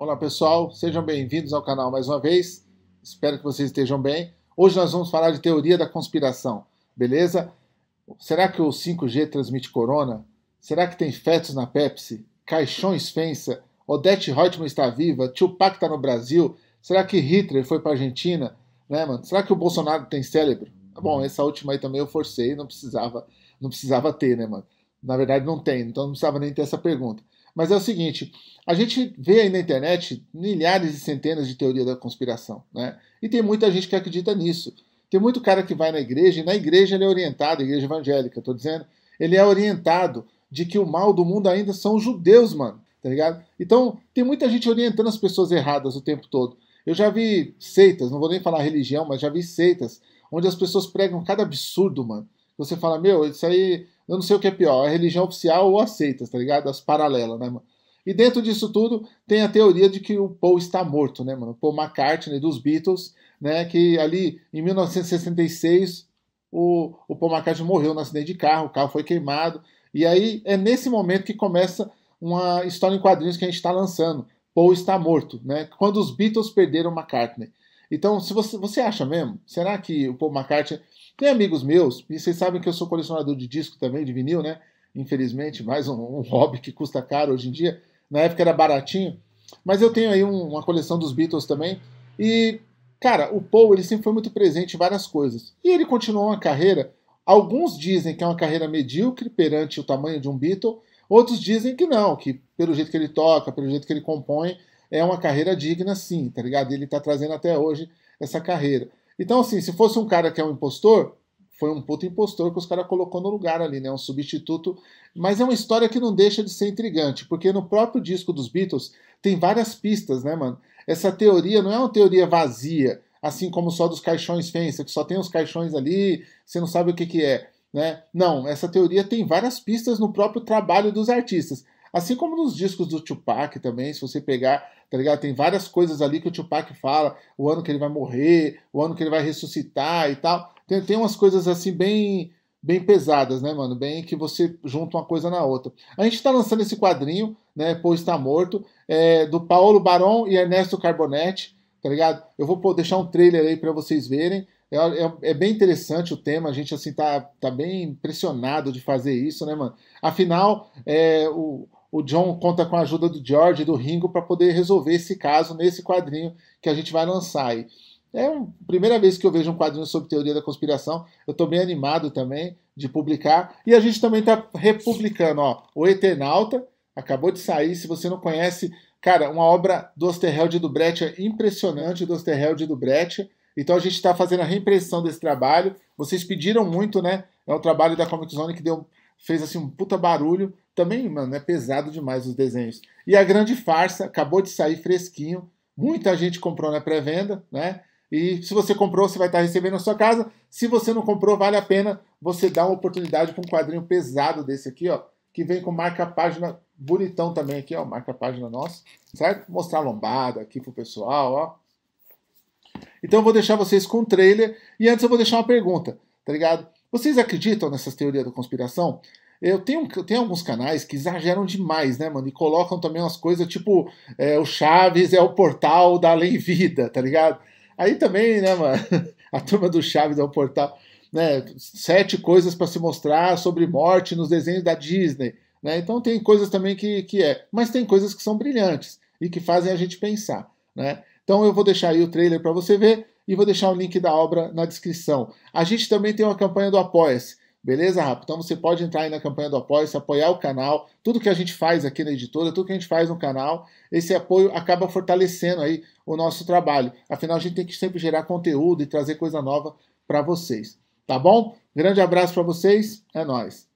Olá pessoal, sejam bem-vindos ao canal mais uma vez. Espero que vocês estejam bem. Hoje nós vamos falar de teoria da conspiração, beleza? Será que o 5G transmite corona? Será que tem fetos na Pepsi? Caixões Fensa? Odete Reutemann está viva? Tupac está no Brasil? Será que Hitler foi para Argentina? Né, mano? Será que o Bolsonaro tem cérebro? Tá bom, essa última aí também eu forcei, não precisava, não precisava ter, né, mano? Na verdade não tem, então não precisava nem ter essa pergunta. Mas é o seguinte, a gente vê aí na internet milhares e centenas de teoria da conspiração, né? E tem muita gente que acredita nisso. Tem muito cara que vai na igreja, e na igreja ele é orientado, igreja evangélica, eu tô dizendo, ele é orientado de que o mal do mundo ainda são os judeus, mano, tá ligado? Então, tem muita gente orientando as pessoas erradas o tempo todo. Eu já vi seitas, não vou nem falar religião, mas já vi seitas onde as pessoas pregam cada absurdo, mano. Você fala, meu, isso aí eu não sei o que é pior, a religião oficial ou as tá ligado? As paralelas, né, mano? E dentro disso tudo tem a teoria de que o Paul está morto, né, mano? O Paul McCartney dos Beatles, né? Que ali em 1966 o, o Paul McCartney morreu no acidente de carro, o carro foi queimado. E aí é nesse momento que começa uma história em quadrinhos que a gente está lançando. Paul está morto, né? Quando os Beatles perderam McCartney. Então, se você, você acha mesmo, será que o Paul McCartney. Tem amigos meus, e vocês sabem que eu sou colecionador de disco também, de vinil, né? Infelizmente, mais um, um hobby que custa caro hoje em dia. Na época era baratinho. Mas eu tenho aí um, uma coleção dos Beatles também. E, cara, o Paul ele sempre foi muito presente em várias coisas. E ele continuou uma carreira. Alguns dizem que é uma carreira medíocre perante o tamanho de um Beatle, outros dizem que não, que pelo jeito que ele toca, pelo jeito que ele compõe, é uma carreira digna, sim, tá ligado? Ele tá trazendo até hoje essa carreira. Então, assim, se fosse um cara que é um impostor, foi um puto impostor que os caras colocou no lugar ali, né? Um substituto. Mas é uma história que não deixa de ser intrigante, porque no próprio disco dos Beatles tem várias pistas, né, mano? Essa teoria não é uma teoria vazia, assim como só dos caixões fensa, que só tem os caixões ali, você não sabe o que, que é. Né? Não, essa teoria tem várias pistas no próprio trabalho dos artistas. Assim como nos discos do Tupac também, se você pegar, tá ligado? Tem várias coisas ali que o Tupac fala, o ano que ele vai morrer, o ano que ele vai ressuscitar e tal. Tem, tem umas coisas assim bem bem pesadas, né, mano? Bem que você junta uma coisa na outra. A gente está lançando esse quadrinho, né? Pois está morto, é, do Paulo Barão e Ernesto Carbonetti, tá ligado? Eu vou deixar um trailer aí para vocês verem. É, é, é, bem interessante o tema, a gente assim tá, tá bem impressionado de fazer isso, né, mano? Afinal, é, o, o John conta com a ajuda do George e do Ringo para poder resolver esse caso nesse quadrinho que a gente vai lançar aí. É a primeira vez que eu vejo um quadrinho sobre teoria da conspiração. Eu estou bem animado também de publicar. E a gente também está republicando ó, o Eternauta, acabou de sair. Se você não conhece, cara, uma obra do Osterheld e do Brecht impressionante, do Osterheld e do Brecht. Então a gente está fazendo a reimpressão desse trabalho. Vocês pediram muito, né? É um trabalho da Comic Zone que deu fez assim um puta barulho. Também, mano, é pesado demais os desenhos. E a grande farsa acabou de sair fresquinho. Muita gente comprou na pré-venda, né? E se você comprou, você vai estar recebendo na sua casa. Se você não comprou, vale a pena você dar uma oportunidade para um quadrinho pesado desse aqui, ó. Que vem com marca-página bonitão também aqui, ó. Marca-página nossa, certo? Mostrar a lombada aqui pro pessoal, ó. Então eu vou deixar vocês com o trailer. E antes eu vou deixar uma pergunta, tá ligado? Vocês acreditam nessas teorias da conspiração? Eu tenho, tenho alguns canais que exageram demais, né, mano? E colocam também umas coisas tipo é, o Chaves é o portal da lei vida, tá ligado? Aí também, né, mano? A turma do Chaves é o portal, né? Sete coisas para se mostrar sobre morte nos desenhos da Disney, né? Então tem coisas também que, que é, mas tem coisas que são brilhantes e que fazem a gente pensar, né? Então eu vou deixar aí o trailer para você ver e vou deixar o link da obra na descrição. A gente também tem uma campanha do Apoia-se. Beleza, Rafa? Então você pode entrar aí na campanha do Apoia, se apoiar o canal, tudo que a gente faz aqui na editora, tudo que a gente faz no canal, esse apoio acaba fortalecendo aí o nosso trabalho. Afinal, a gente tem que sempre gerar conteúdo e trazer coisa nova para vocês. Tá bom? Grande abraço para vocês, é nós.